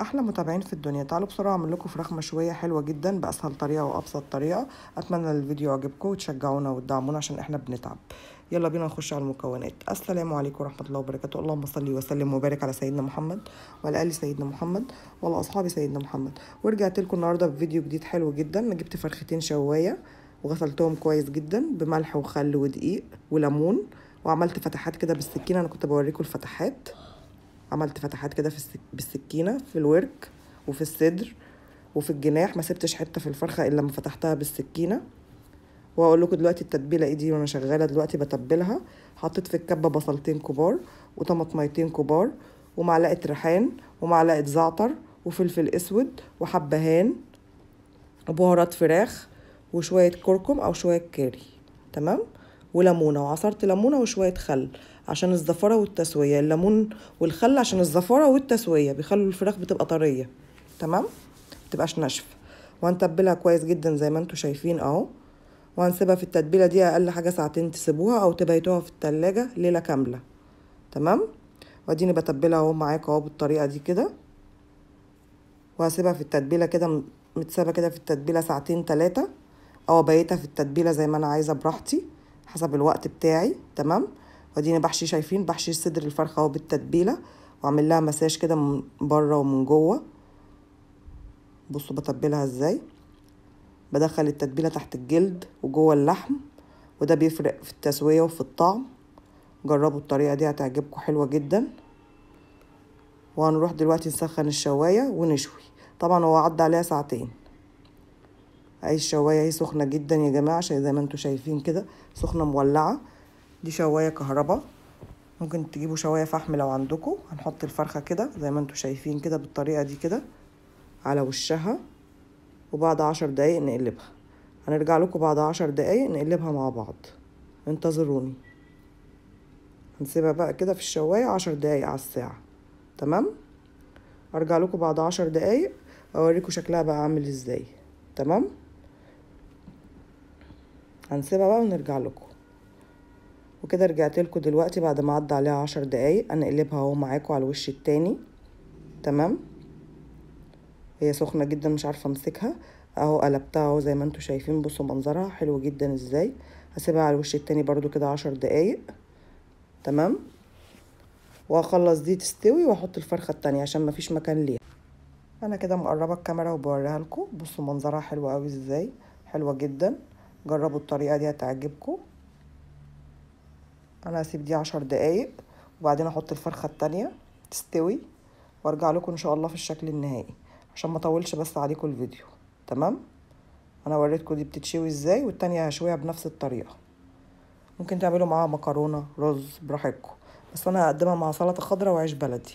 احلى متابعين في الدنيا تعالوا بسرعه اعمل لكم فراخ مشويه حلوه جدا باسهل طريقه وابسط طريقه اتمنى الفيديو يعجبكم وتشجعونا وتدعمونا عشان احنا بنتعب يلا بينا نخش على المكونات السلام عليكم ورحمه الله وبركاته اللهم صل وسلم وبارك على سيدنا محمد وعلى ال سيدنا محمد وعلى اصحاب سيدنا محمد ورجعت لكم النهارده بفيديو جديد حلو جدا جبت فرختين شوايه وغسلتهم كويس جدا بملح وخل ودقيق وليمون وعملت فتحات كده بالسكينه انا كنت بوريكم الفتحات عملت فتحات كده في بالسكينه في الورك وفي الصدر وفي الجناح ما سبتش حته في الفرخه الا لما فتحتها بالسكينه واقول لكم دلوقتي التتبيله ايدي وانا شغاله دلوقتي بتبلها حطيت في الكبه بصلتين كبار وطماطميتين كبار ومعلقه ريحان ومعلقه زعتر وفلفل اسود وحبهان وبهارات فراخ وشويه كركم او شويه كاري تمام وليمونه وعصرت ليمونه وشويه خل عشان الزفرة والتسوية الليمون والخل عشان الزفرة والتسوية بيخلوا الفراخ بتبقى طرية تمام متبقاش ناشفة وهنتبلها كويس جدا زي ما انتوا شايفين اهو وهنسيبها في التتبيلة دي اقل حاجة ساعتين تسيبوها او تبيتوها في التلاجة ليلة كاملة تمام واديني بتبلها اهو معاك اهو بالطريقة دي كده وهسيبها في التتبيلة كده متسابة كده في التتبيلة ساعتين تلاتة او بيتها في التتبيلة زي ما انا عايزة براحتي حسب الوقت بتاعي تمام واديني بحشي شايفين بحشي صدر الفرخه اهو بالتتبيله واعمل لها مساج كده من بره ومن جوه بصوا بتبلها ازاي بدخل التتبيله تحت الجلد وجوه اللحم وده بيفرق في التسويه وفي الطعم جربوا الطريقه دي هتعجبكم حلوه جدا وهنروح دلوقتي نسخن الشوايه ونشوي طبعا هو عدى عليها ساعتين اي الشوايه هي سخنه جدا يا جماعه زي ما انتم شايفين كده سخنه مولعه دي شوايه كهرباء ممكن تجيبوا شوايه فحم لو عندكم هنحط الفرخه كده زي ما انتم شايفين كده بالطريقه دي كده على وشها وبعد عشر دقايق نقلبها هنرجع لكم بعد عشر دقايق نقلبها مع بعض انتظروني هنسيبها بقى كده في الشوايه عشر دقايق على الساعه تمام ارجع لكم بعد عشر دقايق اوريكم شكلها بقى عامل ازاي تمام هنسيبها بقى ونرجع لكم وكده رجعت لكم دلوقتي بعد ما عدى عليها عشر دقايق هنقلبها اهو معاكم على الوش التاني تمام هي سخنه جدا مش عارفه امسكها اهو قلبتها اهو زي ما انتم شايفين بصوا منظرها حلو جدا ازاي هسيبها على الوش التاني برضو كده عشر دقايق تمام وهخلص دي تستوي واحط الفرخه التانية عشان مفيش مكان ليها انا كده مقربه الكاميرا وبوريها لكم بصوا منظرها حلو قوي ازاي حلوه جدا جربوا الطريقه دي هتعجبكم انا هسيب دي عشر دقايق وبعدين احط الفرخه التانية تستوي وارجع لكم ان شاء الله في الشكل النهائي عشان ما اطولش بس عليكم الفيديو تمام انا وريتكم دي بتتشوي ازاي والتانية هشويها بنفس الطريقه ممكن تعملوا معاها مكرونه رز براحتكم بس انا هقدمها مع سلطه خضراء وعيش بلدي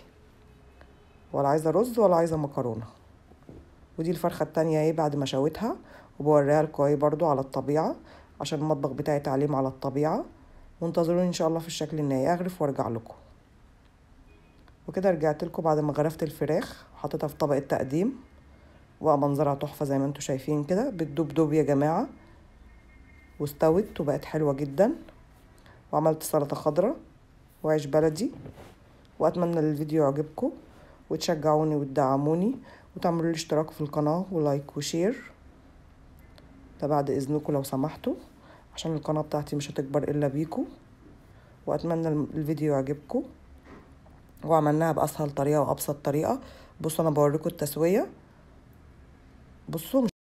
ولا عايزه رز ولا عايزه مكرونه ودي الفرخه التانية ايه بعد ما شويتها وبوريها لكم ايه برضو على الطبيعه عشان المطبخ بتاعي تعليم على الطبيعه وانتظروني ان شاء الله في الشكل النهائي اغرف وارجع لكم وكده رجعت لكم بعد ما غرفت الفراخ وحطيتها في طبق التقديم بقى منظرها تحفه زي ما انتم شايفين كده بتدوب يا جماعه واستوت وبقت حلوه جدا وعملت سلطه خضراء وعيش بلدي واتمنى الفيديو يعجبكم وتشجعوني وتدعموني وتعملوا الاشتراك في القناه ولايك وشير ده بعد اذنكم لو سمحتوا عشان القناة بتاعتي مش هتكبر إلا بيكو وأتمنى الفيديو يعجبكم وعملناها بأسهل طريقة وأبسط طريقة بصوا أنا بوريكم التسوية بصوا